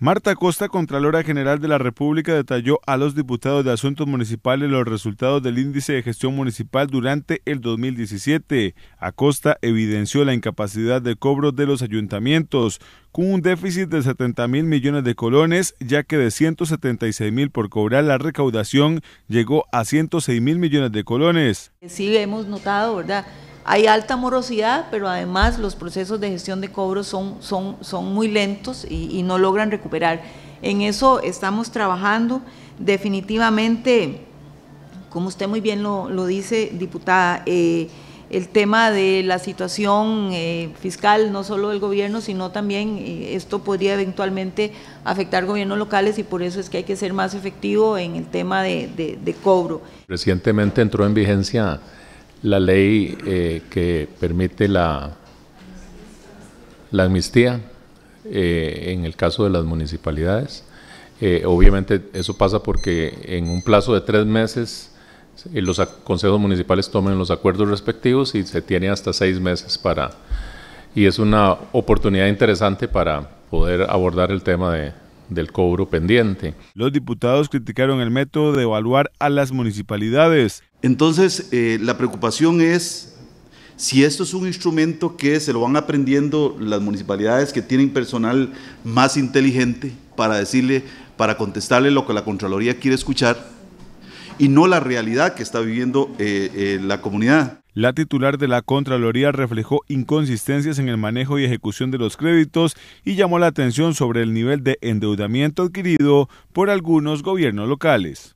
Marta Costa, Contralora General de la República, detalló a los diputados de Asuntos Municipales los resultados del índice de gestión municipal durante el 2017. Acosta evidenció la incapacidad de cobro de los ayuntamientos, con un déficit de 70 mil millones de colones, ya que de 176 mil por cobrar la recaudación llegó a 106 mil millones de colones. Sí, hemos notado, ¿verdad? Hay alta morosidad, pero además los procesos de gestión de cobro son, son, son muy lentos y, no logran recuperar. En eso estamos trabajando. Definitivamente, como usted muy bien lo, dice, diputada, eh, el tema de la situación eh, fiscal, no solo del gobierno, sino también eh, esto podría eventualmente afectar gobiernos locales y por eso es que hay que ser más efectivo en el tema de cobro. Recientemente entró en vigencia la ley eh, que permite la, la amnistía eh, en el caso de las municipalidades. Eh, obviamente eso pasa porque en un plazo de tres meses los consejos municipales toman los acuerdos respectivos y se tiene hasta seis meses para... Y es una oportunidad interesante para poder abordar el tema de, del cobro pendiente. Los diputados criticaron el método de evaluar a las municipalidades. Entonces, eh, la preocupación es si esto es un instrumento que se lo van aprendiendo las municipalidades que tienen personal más inteligente para decirle, para contestarle lo que la Contraloría quiere escuchar y no la realidad que está viviendo eh, eh, la comunidad. La titular de la Contraloría reflejó inconsistencias en el manejo y ejecución de los créditos y llamó la atención sobre el nivel de endeudamiento adquirido por algunos gobiernos locales.